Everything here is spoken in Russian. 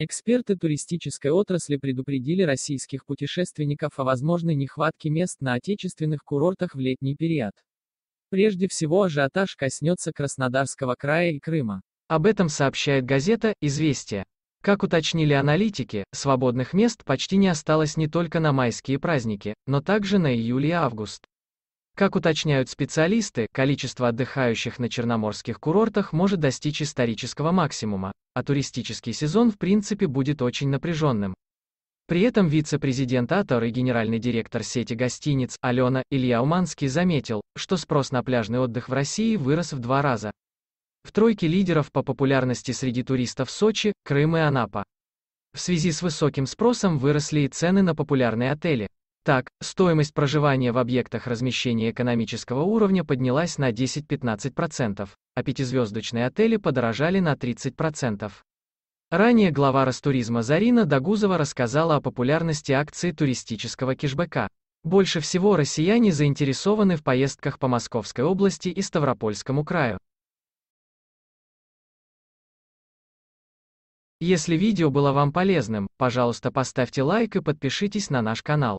Эксперты туристической отрасли предупредили российских путешественников о возможной нехватке мест на отечественных курортах в летний период. Прежде всего ажиотаж коснется Краснодарского края и Крыма. Об этом сообщает газета «Известия». Как уточнили аналитики, свободных мест почти не осталось не только на майские праздники, но также на июль и август. Как уточняют специалисты, количество отдыхающих на черноморских курортах может достичь исторического максимума, а туристический сезон в принципе будет очень напряженным. При этом вице-президент АТОР и генеральный директор сети гостиниц Алена Илья Уманский заметил, что спрос на пляжный отдых в России вырос в два раза. В тройке лидеров по популярности среди туристов Сочи, Крым и Анапа. В связи с высоким спросом выросли и цены на популярные отели. Так, стоимость проживания в объектах размещения экономического уровня поднялась на 10-15%, а пятизвездочные отели подорожали на 30%. Ранее глава Ростуризма Зарина Дагузова рассказала о популярности акции туристического кешбэка. Больше всего россияне заинтересованы в поездках по Московской области и Ставропольскому краю. Если видео было вам полезным, пожалуйста поставьте лайк и подпишитесь на наш канал.